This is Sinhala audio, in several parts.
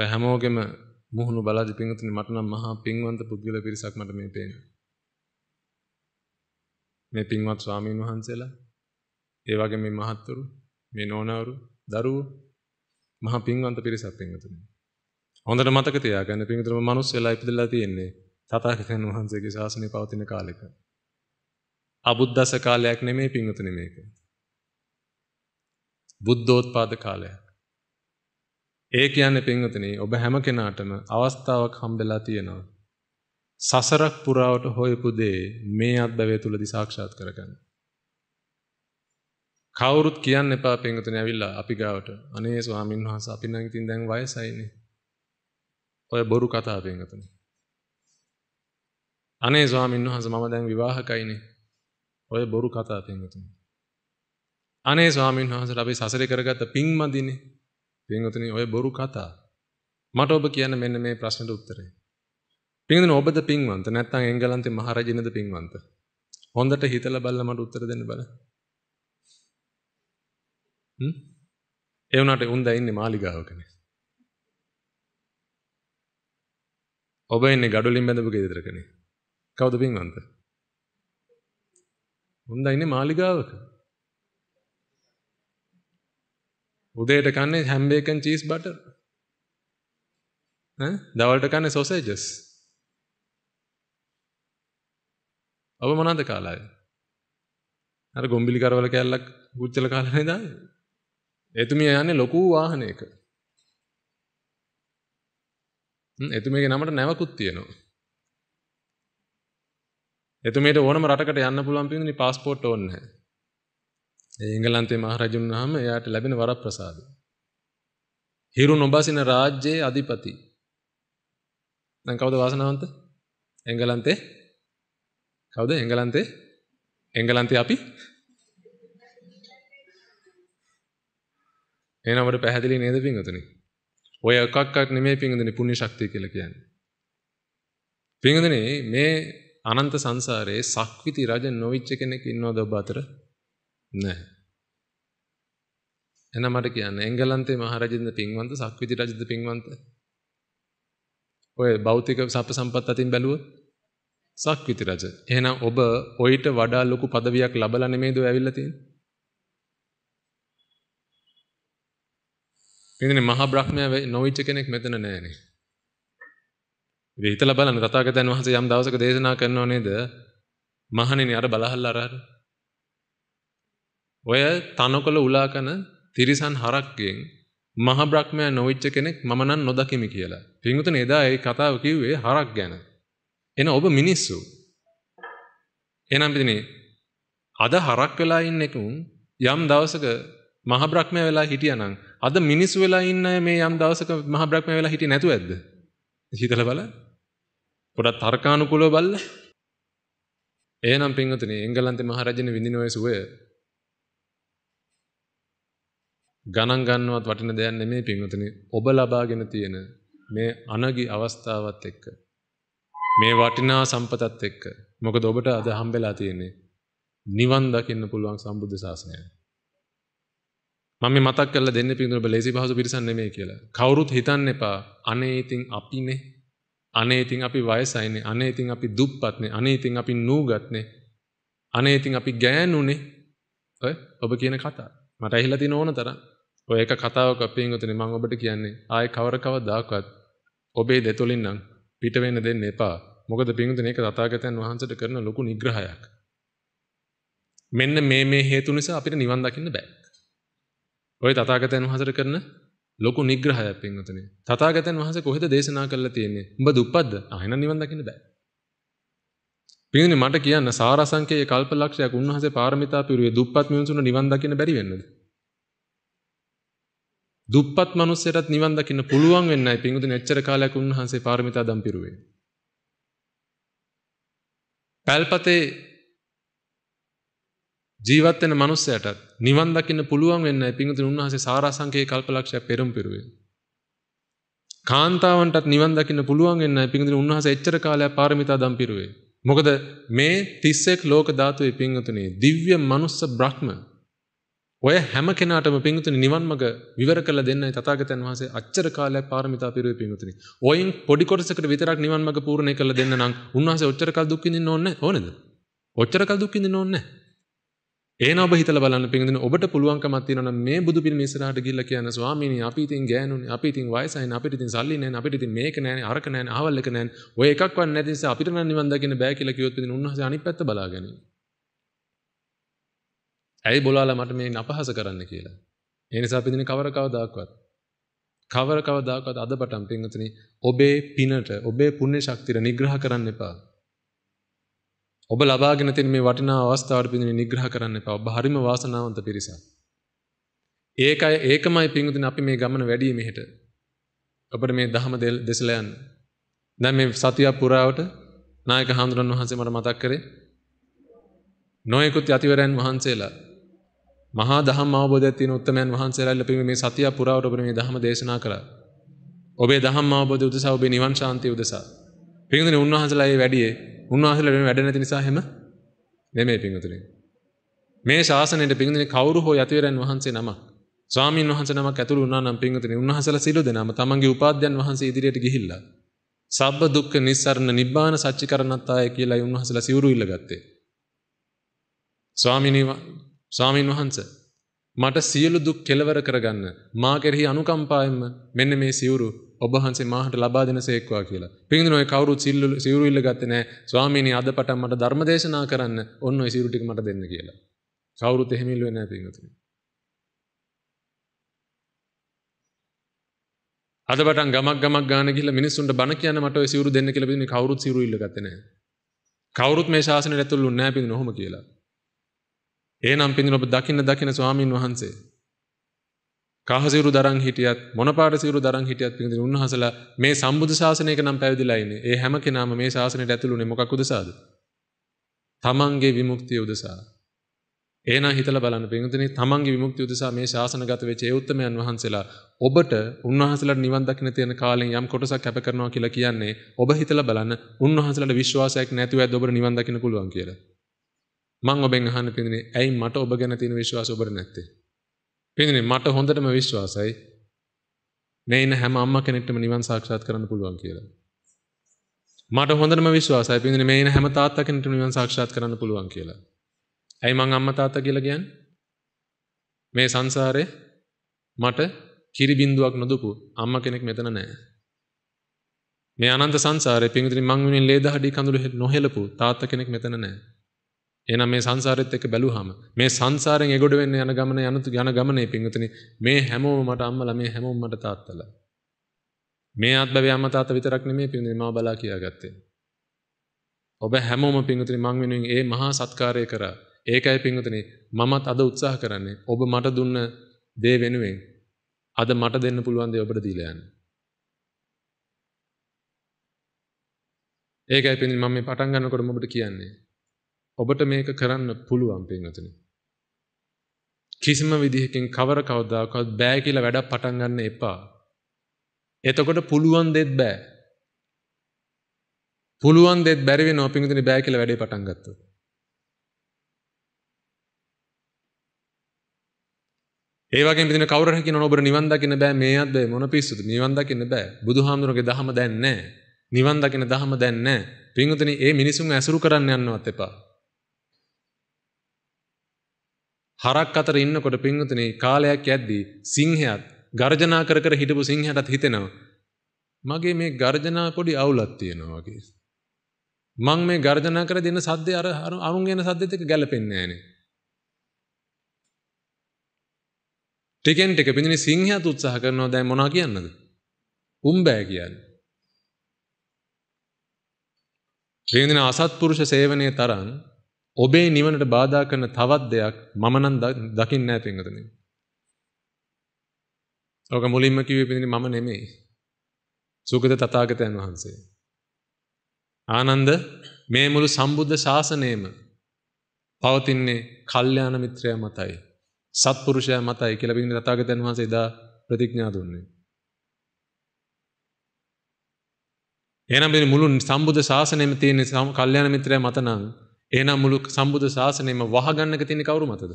ඔය හැමෝගෙම මුහුණු බලාදි පිංගතුනි මට නම් මහා පිංවන්ත පුද්ගල පිරිසක් මට මේ පේනවා. මේ පිංවත් ස්වාමීන් වහන්සේලා ඒ වගේ මේ මහත්තුරු මේ නෝනවරු දරුවෝ මහා පිංවන්ත පිරිසක් පිංගතුනි. හොඳට මතක තියාගන්න පිංගතුනි මනුස්සයලා ඉපදලා තියෙන්නේ තථාගතයන් වහන්සේගේ ශාසනය පවතින කාලෙක. අබුද්දස කාලයක් නෙමෙයි පිංගතුනි මේක. බුද්ධෝත්පාද කාලයක්. ඒ කියන්නේ පින්වතනි ඔබ හැම කෙනාටම අවස්ථාවක් හම්බෙලා තියෙනවා. සසරක් පුරාවට හොයපු දේ මේ අත්දැකීම තුලදී සාක්ෂාත් කරගන්න. කවුරුත් කියන්න එපා පින්වතනි ඇවිල්ලා අපි ගාවට. අනේ ස්වාමීන් වහන්සේ අපි නම් ඉතින් දැන් වයසයිනේ. ඔය බොරු කතා පින්වතනි. අනේ ස්වාමීන් වහන්සේ මම දැන් විවාහකයිනේ. ඔය බොරු කතා පින්වතනි. අනේ ස්වාමීන් වහන්සේට අපි සසරේ කරගත්ත පින් මදිනේ. පින්වතුනි ඔය බොරු කතා. මට ඔබ කියන්න මෙන්න මේ ප්‍රශ්නෙට උත්තරේ. පින්වතුනි ඔබද පින්වන්ත නැත්නම් එංගලන්තේ මහරජිනේද පින්වන්ත? හොඳට හිතලා බලලා මට උත්තර දෙන්න බලන්න. හ්ම්? ඒ වුණාට උන් දැන් ඉන්නේ මාලිගාවකනේ. ඔබ ඉන්නේ ගඩොලින් බැඳපු ගෙදරකනේ. කවුද පින්වන්ත? උන් දැන් ඉන්නේ මාලිගාවක. උදේට කන්නේ හැම් බේකන් චීස් බටර්. ඈ දවල්ට කන්නේ සොසේජස්. ඔබ මොනවද කාලා? අර ගොම්බිලි කරවල කැල්ලක් ගුච්චල කාලා නේද? එතුමිය යන්නේ ලොකු වාහනයක. එතුමියගේ නමට නැවකුත් තියෙනවා. එතුමියට ඕනම රටකට යන්න පුළුවන් පින්දුනි පාස්පෝර්ට් ඕනේ නැහැ. ඒ එංගලන්තේ මහරජුන් වහන්සේ එයාට ලැබෙන වරප්‍රසාදය. හිරු නොබසින රාජ්‍යයේ අධිපති. දැන් කවුද වාසනාවන්ත? එංගලන්තේ කවුද එංගලන්තේ? එංගලන්තේ අපි එහෙනම් අපිට පැහැදිලි නේද පින්වතුනි? ඔය එකක්වත් නෙමෙයි පින්වතුනි පුණ්‍ය ශක්තිය කියලා කියන්නේ. පින්වතුනි මේ අනන්ත සංසාරයේ සක්විති රජ නොවිච්ච කෙනෙක් ඉන්නවද ඔබ අතර? නැහැ. එහෙනම් මට කියන්න එංගලන්තේ මහරජින්ද පින්වන්ත සක්විති රජුද පින්වන්ත ඔය භෞතික සප්ප සම්පත් අතින් බැලුවොත් සක්විති රජ එහෙනම් ඔබ ඔయిత වඩා ලොකු পদවියක් ලබලා නෙමෙයිද ඔය ඇවිල්ලා තියෙන්නේ මෙන්න මහා බ්‍රහ්මයා නොවිච්ච කෙනෙක් මෙතන නැහැනේ ඉතින් හිතලා බලන්න තථාගතයන් වහන්සේ යම් දවසක දේශනා කරනව නේද මහණෙනි අර බලහල්ලා අර ඔය තනකොළ උලාකන තිරිසන් හරක්ගෙන් මහ බ්‍රහ්මයා නොවිච්ච කෙනෙක් මම නම් නොදකිමි කියලා. පින්වුතනේ එදා ඒ කතාව කිව්වේ හරක් ගැන. එන ඔබ මිනිස්සු. එහෙනම් පිටිනේ අද හරක් වෙලා ඉන්න එකුන් යම් දවසක මහ බ්‍රහ්මයා වෙලා හිටියානම් අද මිනිස්සු වෙලා ඉන්න මේ යම් දවසක මහ බ්‍රහ්මයා වෙලා හිටියේ නැතුව ඇද්ද? හිතලා බලන්න. පොඩක් තර්කානුකූලව බලන්න. එහෙනම් පින්වතුනි එංගලන්තේ මහරජින විඳින ඔය සුවය ගණන් ගන්නවත් වටින දෙයක් නෙමෙයි පින්වතුනි ඔබ ලබාගෙන තියෙන මේ අනගි අවස්ථාවත් එක්ක මේ වටිනා සම්පතත් එක්ක මොකද ඔබට අද හම්බෙලා තියෙන්නේ නිවන් දකින්න පුළුවන් සම්බුද්ධ ශාසනය මම මේ මතක් කරලා දෙන්නේ පින්වතුනි ඔබ ලේසි පහසු පිරිසක් නෙමෙයි කියලා කවුරුත් හිතන්න එපා අනේ ඉතින් අපිනේ අනේ ඉතින් අපි වයසයිනේ අනේ ඉතින් අපි දුප්පත්නේ අනේ ඉතින් අපි නූගත්නේ අනේ ඉතින් අපි ගෑනුනේ ඔය ඔබ කියන කතා මට ඇහිලා තියෙන ඕන තරම් ඔය එක කතාවක් පින්වතුනි මම ඔබට කියන්නේ ආයේ කවර කවදාකවත් ඔබේ දෙතොලින් නම් පිට වෙන්න දෙන්න එපා. මොකද පින්වතුනි ඒක තථාගතයන් වහන්සේට කරන ලොකු නිග්‍රහයක්. මෙන්න මේ මේ හේතු නිසා අපිට නිවන් දකින්න බෑ. ඔය තථාගතයන් වහන්සේට කරන ලොකු නිග්‍රහයක් පින්වතුනි. තථාගතයන් වහන්සේ කොහෙද දේශනා කරලා තියෙන්නේ? උඹ දුප්පත්ද? ආයෙන නිවන් දකින්න බෑ. පින්වතුනි මට කියන්න සාරසංකේය කල්පලක්ෂයක් උන්වහන්සේ පාරමිතා පිරුවේ දුප්පත් මිනිසුන් නිවන් දකින්න බැරි වෙන්නද? දුප්පත් මිනිස්සෙරත් නිවන් දකින්න පුළුවන් වෙන්නයි පින්වතුනි එච්චර කාලයක් උන්වහන්සේ පාරමිතා දම් පිරුවේ. පැල්පතේ ජීවත් වෙන මිනිස්සයාටත් නිවන් දකින්න පුළුවන් වෙන්නයි පින්වතුනි උන්වහන්සේ සාරාංශකයේ කල්පලක්ෂය පෙරම් පිරුවේ. කාන්තාවන්ටත් නිවන් දකින්න පුළුවන් වෙන්නයි පින්වතුනි උන්වහන්සේ එච්චර කාලයක් පාරමිතා දම් පිරුවේ. මොකද මේ 31 ලෝක ධාතුවේ පින්වතුනි දිව්‍ය මනුස්ස බ්‍රහ්ම ඔය හැම කෙනාටම පිංගුතුනි නිවන් මඟ විවර කරලා දෙන්නයි තථාගතයන් වහන්සේ අච්චර කාලයක් පාරමිතා පිරුවේ පිංගුතුනි. ඔයින් පොඩි කොටසකට විතරක් නිවන් මඟ පූර්ණේ කරලා දෙන්න නම් උන්වහන්සේ ඔච්චර කල් දුක් විඳින්න ඕනේ ඕනේද? ඔච්චර කල් දුක් විඳින්න ඕනේ නැහැ. ඒන ඔබ හිතලා බලන්න පින්දින ඔබට පුළුවන්කමක් තියෙනවා නම් මේ බුදු පිළිම ඉස්සරහට ගිහිල්ලා කියන ස්වාමීනි අපි ඉතින් ගෑනුනේ අපි ඉතින් වයසයින අපිට ඉතින් සල්ලි නැහැ අපිට ඉතින් මේක නැහැ අරක නැහැ අහවල් එක නැහැ ඔය එකක්වත් නැති නිසා අපිට නම් නිවන් දකින්න බෑ කියලා කිව්වොත් ඉතින් උන්වහන්සේ අනිත් පැත්ත බලාගනී ඇයි බොලාලා මට මේ අපහාස කරන්න කියලා. ඒ නිසා අපි දින කවර කවදාකවත් කවර කවදාකවත් අදපටන් පින්වතුනි ඔබේ පිනට ඔබේ පුණ්‍ය ශක්තිය නිග්‍රහ කරන්න එපා. ඔබ ලබාගෙන තියෙන මේ වටිනා අවස්ථාවට පින්වතුනි නිග්‍රහ කරන්න එපා. ඔබ හරිම වාසනාවන්ත පිරිසක්. ඒකයි ඒකමයි පින්වතුනි අපි මේ ගමන වැඩි මෙහෙට. ඔබට මේ දහම දෙසලා යන්න. දැන් මේ සතියක් පුරාවට නායක හාමුදුරන් වහන්සේ මට මතක් කරේ නොයෙකුත් යතිවරයන් වහන්සේලා මහා දහම් අවබෝධයක් තියෙන උත්තරමයන් වහන්සේලා ඉල්ල පිළිමේ මේ සතිය පුරාවට ඔබ මේ දහම දේශනා කළා. ඔබේ දහම් අවබෝධය උදෙසා ඔබේ නිවන් ශාන්තිය උදෙසා. පින්වතුනි උන්වහන්සේලා ඒ වැඩියේ උන්වහන්සේලා වැඩ නැති නිසා හැම නෙමෙයි පින්වතුනි. මේ ශාසනයට පින්වතුනි කවුරු හෝ යතිවරයන් වහන්සේ නමක් ස්වාමීන් වහන්සේ නමක් ඇතුළු වුණා නම් පින්වතුනි උන්වහන්සේලා සිළු දෙනාම තමන්ගේ උපාධ්‍යයන් වහන්සේ ඉදිරියට ගිහිල්ලා සබ්බ දුක්ඛ නිස්සරණ නිබ්බාන සච්චිකරණත්තාය කියලා උන්වහන්සේලා සිවුරු ඉල්ලගත්තේ. ස්වාමිනී ස්වාමීන් වහන්ස මට සියලු දුක් කෙලවර කරගන්න මා කෙරෙහි අනුකම්පාවෙන්ම මෙන්න මේ සිවුරු ඔබ වහන්සේ මාහට ලබා දෙනසේක්වා කියලා. පින්දින ඔය කවුරුත් සිල්ලු සිවුරු ඉල්ල ගත්තේ නැහැ. ස්වාමීනි අද පටන් මට ධර්ම දේශනා කරන්න ඔන්න ඔය සිවුරු ටික මට දෙන්න කියලා. කවුරුත් එහෙම ඉල්ලුවේ නැහැ පින්වතුනි. අද පටන් ගමක් ගමක් ගාන ගිහිල්ලා මිනිස්සුන්ට බණ කියන්න මට ඔය සිවුරු දෙන්න කියලා පිටින් කවුරුත් සිවුරු ඉල්ල ගත්තේ නැහැ. කවුරුත් මේ ශාසනයට ඇතුළු වෙන්නේ නැහැ පිටින් ඔහොම කියලා. ඒනම් පිඳින ඔබ දකින්න දකින ස්වාමීන් වහන්සේ. කාහසිරු දරන් හිටියත් මොනපාට සිරු දරන් හිටියත් පිඳින උන්වහන්සලා මේ සම්බුදු ශාසනයක නම් පැවිදිලා ඉන්නේ. ඒ හැම කෙනාම මේ ශාසනයට ඇතුළුනේ මොකක් උදෙසාද? තමන්ගේ විමුක්තිය උදෙසා. ඒන හිතල බලන්න පින්තුන තමන්ගේ විමුක්ති උදෙසා මේ ශාසනගත වෙච්ච ඒ උත්තමයන් වහන්සේලා ඔබට උන්වහන්සේලාට නිවන් දකින්න තියෙන කාලෙන් යම් කොටසක් කැප කරනවා කියලා කියන්නේ ඔබ හිතලා බලන්න උන්වහන්සේලාට විශ්වාසයක් නැතුව ඇද්ද ඔබට නිවන් දකින්න පුළුවන් කියලා මං ඔබෙන් අහන්න පින්දනේ ඇයි මට ඔබ ගැන තියෙන විශ්වාසය ඔබට නැත්තේ? පින්දනේ මට හොඳටම විශ්වාසයි මේ ඉන්න හැම අම්මා කෙනෙක්ටම නිවන් සාක්ෂාත් කරන්න පුළුවන් කියලා. මට හොඳටම විශ්වාසයි පින්දනේ මේ ඉන්න හැම තාත්තා කෙනෙක්ටම නිවන් සාක්ෂාත් කරන්න පුළුවන් කියලා. ඇයි මං අම්මා තාත්තා කියලා කියන්නේ? මේ සංසාරේ මට කිරි බින්දුවක් නොදුපු අම්මා කෙනෙක් මෙතන නැහැ. මේ අනන්ත සංසාරේ පින්විතින් මං වෙනින් ලේ දහඩි කඳුළු නොහෙලපු තාත්තා කෙනෙක් මෙතන නැහැ. එහෙනම් මේ සංසාරෙත් එක්ක බැලුවාම මේ සංසාරෙන් එගොඩ වෙන්න යන ගමන යන යන ගමනේ පිංගුතුනි මේ හැමෝම මට අම්මලා මේ හැමෝම මට තාත්තලා මේ ආත්මවේ අම්මා තාත්තා විතරක් නෙමෙයි පිංගුතුනි මම බලා කියාගත්තේ ඔබ හැමෝම පිංගුතුනි මං වෙනුවෙන් ඒ මහා සත්කාරය කරා ඒකයි පිංගුතුනි මමත් අද උත්සාහ කරන්නේ ඔබ මට දුන්න දේ වෙනුවෙන් අද මට දෙන්න පුළුවන් දේ ඔබට දීලා යන්න ඒකයි පිංගුතුනි මම මේ පටන් ගන්නකොට ඔබට කියන්නේ ඔබට මේක කරන්න පුළුවන් පින්වතුනි. කිසිම විදිහකින් කවර කවදාකවත් බෑ කියලා වැඩක් පටන් ගන්න එපා. එතකොට පුළුවන් දෙත් බෑ. පුළුවන් දෙත් බැරි වෙනවා පින්වතුනි බෑ කියලා වැඩේ පටන් ගත්තොත්. ඒ වගේම පිටින කවුරු හරි කියනවා ඔබට නිවන් දකින්න බෑ මේවත් බෑ මොන පිස්සුද නිවන් දකින්න බෑ බුදුහාමුදුරගේ දහම දැන් නැහැ නිවන් දකින්න දහම දැන් නැහැ පින්වතුනි ඒ මිනිසුන් ඇසුරු කරන්න යන්නවත් එපා හරක් අතර ඉන්නකොට පින්වතුනේ කාලයක් යද්දී සිංහයත් ගර්ජනා කර කර හිටපු සිංහයටත් හිතෙනවා මගේ මේ ගර්ජනා පොඩි අවුලක් තියෙනවා වගේ. මං මේ ගර්ජනා කර දෙන සද්දය අර අනුන්ගෙන සද්දෙත් එක්ක ගැලපෙන්නේ නැහනේ. ටිකෙන් ටික පින්වතුනේ සිංහයත් උත්සාහ කරනවා දැන් මොනවා කියන්නද? උඹ බෑ කියන්නේ. පින්වතුනේ අසත්පුරුෂ සේවනයේ තරම් ඔබේ නිවනට බාධා කරන තවත් දෙයක් මම නම් දකින්නේ නැහැ පින්වතුනි. ඔක මුලින්ම කිව්වේ පින්වතුනි මම නෙමෙයි. සුගත තථාගතයන් වහන්සේ. ආනන්ද මේ මුළු සම්බුද්ධ ශාසනයම පවතින්නේ කල්යාණ මිත්‍රයා මතයි. සත්පුරුෂයා මතයි කියලා පින්වතුනි තථාගතයන් වහන්සේ එදා ප්‍රතිඥා දුන්නේ. එහෙනම් මේ මුළු සම්බුද්ධ ශාසනයෙම තියෙන කල්යාණ මිත්‍රයා මත නම් එහෙනම් මුළු සම්බුද්ධ ශාසනයම වහගන්නක තියෙන කවුරු මතද?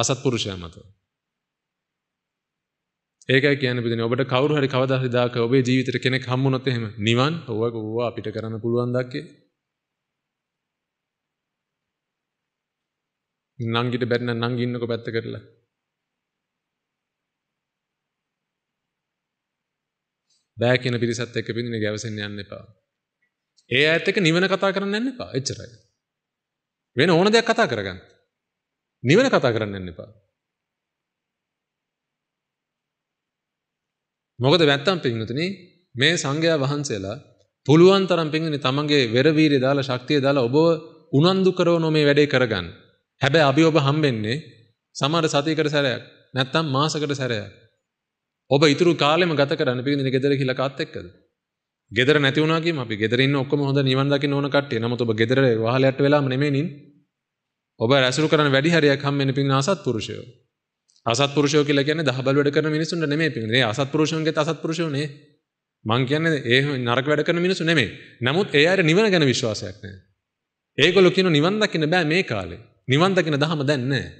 අසත්පුරුෂයා මත. ඒකයි කියන්නේ පුතේ ඔබට කවුරු හරි කවදා හරි දාක ඔබේ ජීවිතේට කෙනෙක් හම්බුනොත් එහෙම නිවන් ඕවා ඕවා අපිට කරන්න පුළුවන් දැක්කේ. නංගිට බැරි නම් නංගි ඉන්නකෝ පැත්ත කරලා. බෑ කියන පිරිසත් එක්ක පිටින් ගැවසෙන්න යන්න එපා. ඒ ඇත්තක නිවන කතා කරන්න එන්න එපා එච්චරයි. වෙන ඕන දෙයක් කතා කරගන්න. නිවන කතා කරන්න එන්න එපා. මොකද වැත්තම් පින්වතුනි මේ සංඝයා වහන්සේලා පුළුවන් තරම් පින්වතුනි තමන්ගේ වෙරවීරිය දාලා ශක්තිය දාලා ඔබව උනන්දු කරවන මේ වැඩේ කරගන්න. හැබැයි අපි ඔබ හම්බෙන්නේ සමහර සතියකට සැරයක් නැත්නම් මාසකට සැරයක්. ඔබ ඊතුරු කාලෙම ගත කරන්න පින්වතුනි ගෙදර කියලා කාත් එක්කද? ගෙදර නැති වුණා කියමු අපි ගෙදර ඉන්න ඔක්කොම හොඳ නිවන් දකින්න ඕන කට්ටිය. නමුත් ඔබ ගෙදර වහලයට වෙලාම නෙමෙයිනින්. ඔබ රැසුරු කරන වැඩි හරියක් හම්බෙන්නේ පින් අසත්පුරුෂයෝ. අසත්පුරුෂයෝ කියලා කියන්නේ දහබල් වැඩ කරන මිනිසුන්ට නෙමෙයි පින්. මේ අසත්පුරුෂයන්ගේත් අසත්පුරුෂයෝ නේ. මං කියන්නේ ඒ නරක වැඩ කරන මිනිසු නෙමෙයි. නමුත් ඒ අයට නිවන ගැන විශ්වාසයක් නැහැ. ඒගොල්ලෝ කියන නිවන් දකින්න බෑ මේ කාලේ. නිවන් දකින්න දහම දැන් නැහැ.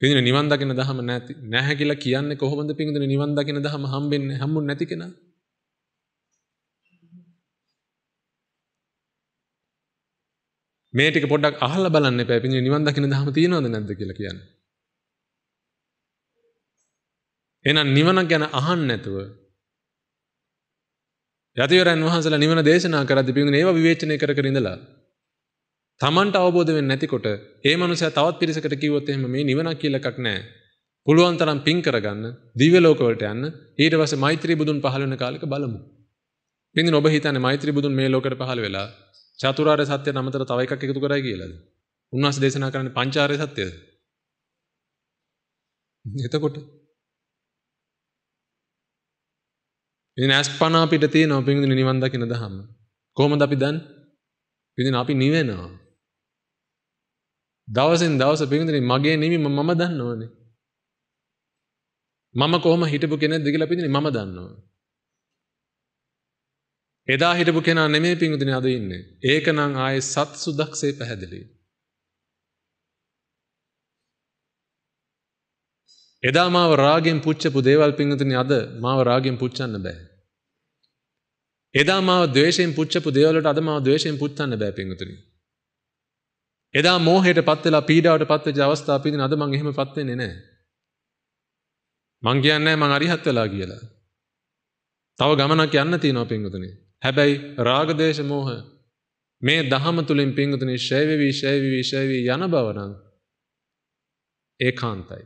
පින්දින නිවන් දකින්න දහම නැති නැහැ කියලා කියන්නේ කොහොමද පින්දින නිවන් දකින්න දහම හම්බෙන්නේ හම්බුනේ නැති කෙනා? මේ ටික පොඩ්ඩක් අහලා බලන්න එපා. පිටින් නිවන් දකින්න දහම තියෙනවද නැද්ද කියලා කියන්නේ. එහෙනම් නිවන ගැන අහන්න නැතුව යතිවරයන් වහන්සේලා නිවන දේශනා කරද්දී පිටින් ඒවා විවේචනය කර කර ඉඳලා Tamanට අවබෝධ වෙන්නේ නැතිකොට ඒ මනුස්සයා තවත් පිරිසකට කිව්වොත් එහෙම මේ නිවනක් කියලා එකක් නැහැ. පුළුවන් තරම් පින් කරගන්න දිව්‍ය ලෝක වලට යන්න ඊට පස්සේ මෛත්‍රී බුදුන් පහළ වෙන කාලෙක බලමු. පින්දින ඔබ හිතන්නේ මෛත්‍රී බුදුන් මේ ලෝකෙට පහළ වෙලා චතුරාර්ය සත්‍ය නමතර තව එකක් එකතු කරයි කියලාද? උන්වහන්සේ දේශනා කරන්නේ පංචාර්ය සත්‍යද? එතකොට ඉතින් අස්පන අපිට තියෙනවා පින්විත නිවන් දකින්න දහම. කොහොමද අපි දන්නේ? පින්විත අපි නිවෙනවා. දවසින් දවස පින්විත මගේ නිවීම මම දන්නවනේ. මම කොහොම හිටපු කෙනෙක්ද කියලා පින්විත මම දන්නවා. එදා හිටපු කෙනා නෙමේ පිංගුදින අද ඉන්නේ. ඒක නම් ආයේ සත්සු දක්සේ පැහැදිලි. එදා මාව රාගෙන් පුච්චපු දේවල් පිංගුදින අද මාව රාගෙන් පුච්චන්න බෑ. එදා මාව ද්වේෂයෙන් පුච්චපු දේවල් වලට අද මාව ද්වේෂයෙන් පුච්චන්න බෑ පිංගුදින. එදා මෝහයට පත් වෙලා පීඩාවට පත් වෙච්ච අවස්ථාව පිංගුදින අද මං එහෙම පත් වෙන්නේ නැහැ. මං කියන්නේ මං අරිහත් වෙලා කියලා. තව ගමනක් යන්න තියෙනවා පිංගුතුනේ. හැබැයි රාගදේශ මෝහ මේ දහම තුළින් පිංගුතුනි ශෛවවී ශෛවවී ශෛවී යන බවනම් ඒකාන්තයි.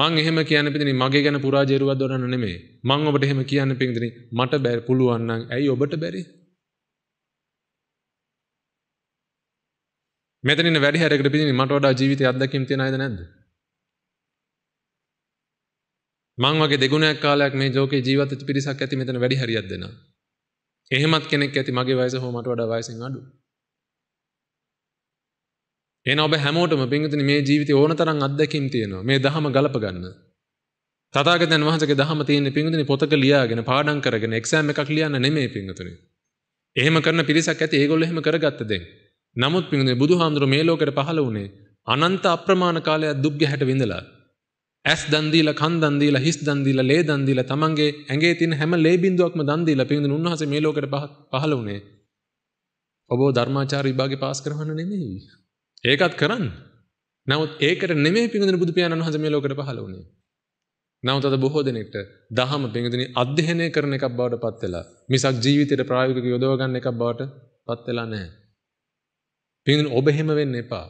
මං එහෙම කියන පිතිනි මගේ ගැන පුරාජේරුවක් දොරන්න නෙමේ මං ඔබට එහෙම කියන්න පිංගුතුනි මට බැරි පුළුවන් නම් ඇයි ඔබට බැරි? මෙතනින් වැඩි හැරකට පිටින් මට වඩා ජීවිතය අත්දැකීම් තියන අයද නැද්ද? මං වගේ දෙගුණයක් කාලයක් මේ ලෝකේ ජීවත් වෙච්ච පිරිසක් ඇති මෙතන වැඩි හරියක් දෙනා. එහෙමත් කෙනෙක් ඇති මගේ වයස හෝ මට වඩා වයසින් අඩු. එහෙනම් ඔබ හැමෝටම පින්විතනි මේ ජීවිතේ ඕන තරම් අත්දැකීම් තියෙනවා. මේ දහම ගලප ගන්න. තථාගතයන් වහන්සේගේ දහම තියෙන්නේ පින්විතනි පොතක ලියාගෙන පාඩම් කරගෙන එක්සෑම් එකක් ලියන්න නෙමෙයි පින්විතනි. එහෙම කරන පිරිසක් ඇති ඒගොල්ලෝ එහෙම කරගත්ත දෙයක්. නමුත් පින්විතනි බුදුහාමුදුරුවෝ මේ ලෝකෙට පහළ වුණේ අනන්ත අප්‍රමාණ කාලයක් දුක්ගේ හැට විඳලා ඇස් දන්දීල කන් දන්දීල හිස් දන්දීල ලේ දන්දීල තමන්ගේ ඇගේ තින හැම ලේ බින්දුවක්ම දන්දීල පිඳු උන්වහන්සේ මේ ලෝකෙට පහළ වුණේ. ඔබ ධර්මාචාර විභාගේ පාස් කරවන්න නෙමෙයි. ඒකත් කරන්න. නමුත් ඒකට නෙමෙයි පිඳුන බුදු පියාණන් වහන්සේ මේ ලෝකෙට පහළ වුණේ. නමුත් අද බොහෝ දෙනෙක්ට දහම පිඳුනි අධ්‍යයනය කරන එකක් බවට පත් වෙලා මිසක් ජීවිතේට ප්‍රායෝගිකව යොදව ගන්න එකක් බවට පත් වෙලා නැහැ. පිඳුන ඔබ එහෙම වෙන්න එපා.